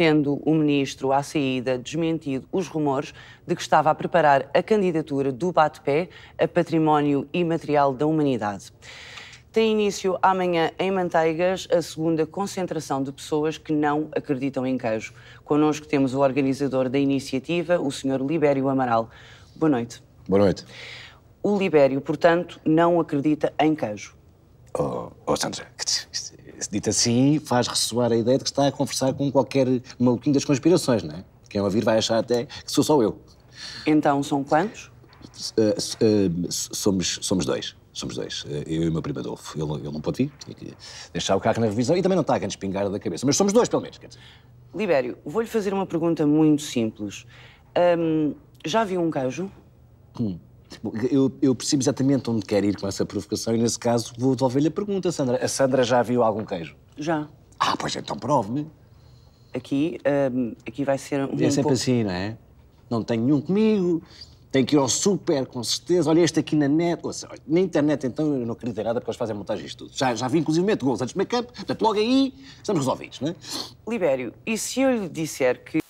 tendo o ministro, à saída, desmentido os rumores de que estava a preparar a candidatura do Bate-Pé a Património Imaterial da Humanidade. Tem início amanhã em Manteigas a segunda concentração de pessoas que não acreditam em queijo. Connosco temos o organizador da iniciativa, o Sr. Libério Amaral. Boa noite. Boa noite. O Libério, portanto, não acredita em queijo. Oh, oh Sandra, dito assim, faz ressoar a ideia de que está a conversar com qualquer maluquinho das conspirações, não é? Quem ouvir vai achar até que sou só eu. Então, são quantos? Uh, uh, somos, somos dois. Somos dois. Eu e o meu primo Adolfo. Ele, ele não pode vir, tinha que deixar o carro na revisão e também não está a grande espingarda da cabeça. Mas somos dois, pelo menos. Libério, vou-lhe fazer uma pergunta muito simples. Um, já viu um queijo? Hum. Tipo, eu, eu percebo exatamente onde quer ir com essa provocação e, nesse caso, vou devolver-lhe a pergunta, Sandra. A Sandra já viu algum queijo? Já. Ah, pois então prove-me. Aqui, hum, aqui vai ser um. É sempre pouco... assim, não é? Não tenho nenhum comigo, tenho que ir ao super, com certeza. Olha, este aqui na net. Ouça, olha, na internet, então, eu não acredito em nada porque eles fazem montagem de tudo. Já, já vi, inclusive, gols antes de make-up. Portanto, logo aí, estamos resolvidos, não é? Libério, e se eu lhe disser que.